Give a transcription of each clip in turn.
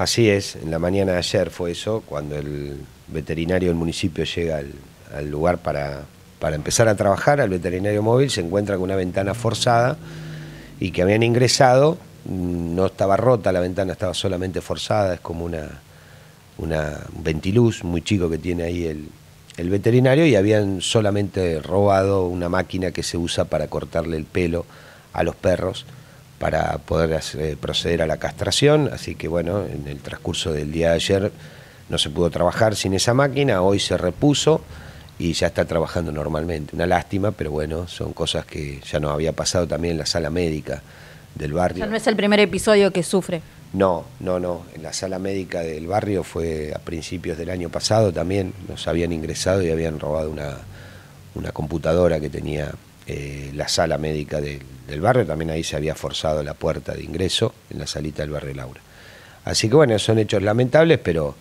Así es, en la mañana de ayer fue eso, cuando el veterinario del municipio llega al, lugar para, empezar a trabajar, al veterinario móvil se encuentra con una ventana forzada y que habían ingresado, mm, no estaba rota la ventana, estaba solamente forzada, es como una, ventiluz muy chico que tiene ahí el veterinario y habían solamente robado una máquina que se usa para cortarle el pelo a los perros para poder eh, proceder a la castración, así que bueno, en el transcurso del día de ayer no se pudo trabajar sin esa máquina, hoy se repuso y ya está trabajando normalmente. Una lástima, pero bueno, son cosas que ya nos había pasado también en la sala médica del barrio. Ya no es el primer episodio que sufre. No, no, no. En la sala médica del barrio fue a principios del año pasado también. Nos habían ingresado y habían robado una, una computadora que tenía eh, la sala médica del, barrio, también ahí se había forzado la puerta de ingreso en la salita del barrio Laura. Así que bueno, son hechos lamentables, pero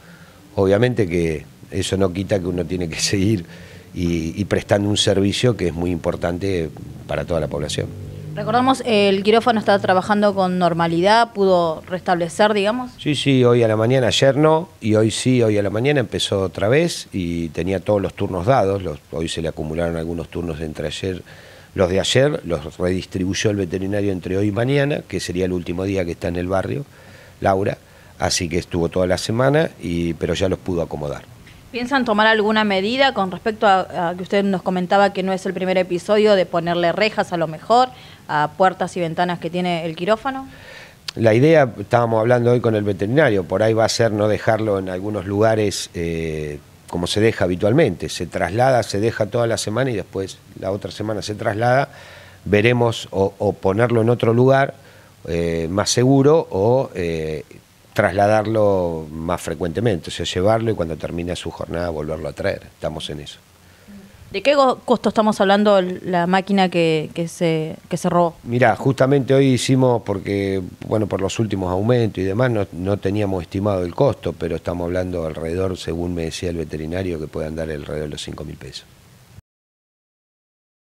obviamente que eso no quita que uno tiene que seguir y, prestando un servicio que es muy importante para toda la población. Recordamos, el quirófano estaba trabajando con normalidad, pudo restablecer, digamos. Sí, sí, hoy a la mañana, ayer no, y hoy sí, hoy a la mañana empezó otra vez y tenía todos los turnos dados, los, hoy se le acumularon algunos turnos entre ayer los de ayer los redistribuyó el veterinario entre hoy y mañana, que sería el último día que está en el barrio, Laura. Así que estuvo toda la semana, y, pero ya los pudo acomodar. ¿Piensan tomar alguna medida con respecto a, que usted nos comentaba que no es el primer episodio de ponerle rejas a lo mejor, a puertas y ventanas que tiene el quirófano? La idea, estábamos hablando hoy con el veterinario, por ahí va a ser no dejarlo en algunos lugares eh, como se deja habitualmente, se traslada, se deja toda la semana y después la otra semana se traslada, veremos o, ponerlo en otro lugar eh, más seguro o eh, trasladarlo más frecuentemente, o sea, llevarlo y cuando termine su jornada volverlo a traer. Estamos en eso. ¿De qué costo estamos hablando la máquina que, que, se, que se robó? Mirá, justamente hoy hicimos, porque, bueno, por los últimos aumentos y demás, no, teníamos estimado el costo, pero estamos hablando alrededor, según me decía el veterinario, que puede dar alrededor de los 5 mil pesos.